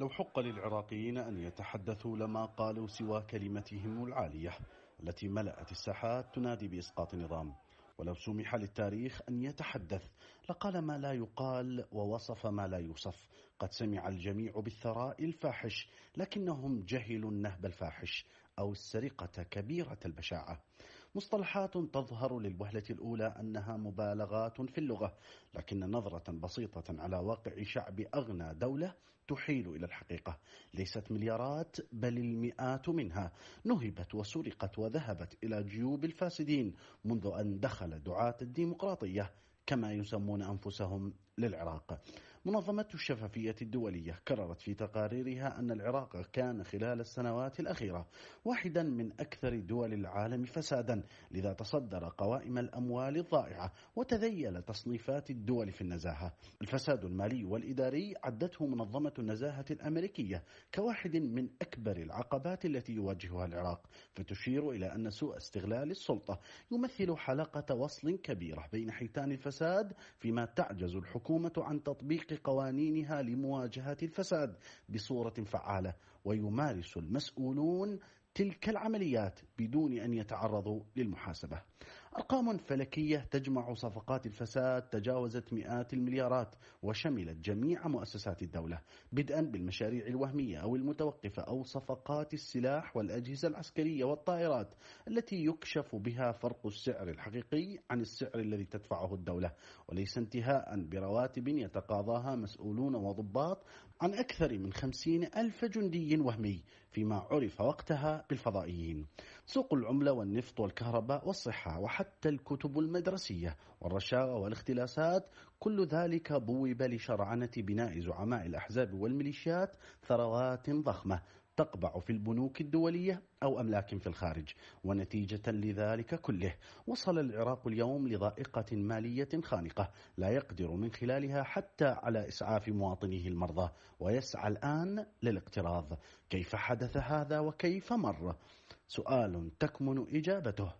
لو حق للعراقيين أن يتحدثوا لما قالوا سوى كلمتهم العالية التي ملأت الساحات تنادي بإسقاط نظام ولو سمح للتاريخ أن يتحدث لقال ما لا يقال ووصف ما لا يوصف قد سمع الجميع بالثراء الفاحش لكنهم جهلوا النهب الفاحش أو السرقة كبيرة البشاعة مصطلحات تظهر للوهلة الأولى أنها مبالغات في اللغة لكن نظرة بسيطة على واقع شعب أغنى دولة تحيل إلى الحقيقة ليست مليارات بل المئات منها نهبت وسرقت وذهبت إلى جيوب الفاسدين منذ أن دخل دعاة الديمقراطية كما يسمون أنفسهم للعراق منظمة الشفافية الدولية كررت في تقاريرها أن العراق كان خلال السنوات الأخيرة واحدا من أكثر دول العالم فسادا لذا تصدر قوائم الأموال الضائعة وتذيل تصنيفات الدول في النزاهة الفساد المالي والإداري عدته منظمة النزاهة الأمريكية كواحد من أكبر العقبات التي يواجهها العراق فتشير إلى أن سوء استغلال السلطة يمثل حلقة وصل كبيرة بين حيتان الفساد فيما تعجز الحكومة عن تطبيق تطبيق قوانينها لمواجهة الفساد بصورة فعالة ويمارس المسؤولون تلك العمليات بدون أن يتعرضوا للمحاسبة أرقام فلكية تجمع صفقات الفساد تجاوزت مئات المليارات وشملت جميع مؤسسات الدولة بدءا بالمشاريع الوهمية أو المتوقفة أو صفقات السلاح والأجهزة العسكرية والطائرات التي يكشف بها فرق السعر الحقيقي عن السعر الذي تدفعه الدولة وليس انتهاء برواتب يتقاضاها مسؤولون وضباط عن أكثر من خمسين ألف جندي وهمي فيما عرف وقتها بالفضائيين سوق العملة والنفط والكهرباء والصحة وحتى حتى الكتب المدرسية والرشاوى والاختلاسات كل ذلك بوب لشرعنة بناء زعماء الأحزاب والميليشيات ثروات ضخمة تقبع في البنوك الدولية أو أملاك في الخارج ونتيجة لذلك كله وصل العراق اليوم لضائقة مالية خانقة لا يقدر من خلالها حتى على إسعاف مواطنيه المرضى ويسعى الآن للاقتراض كيف حدث هذا وكيف مر سؤال تكمن إجابته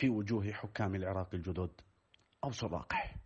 في وجوه حكام العراق الجدد أو صلاقه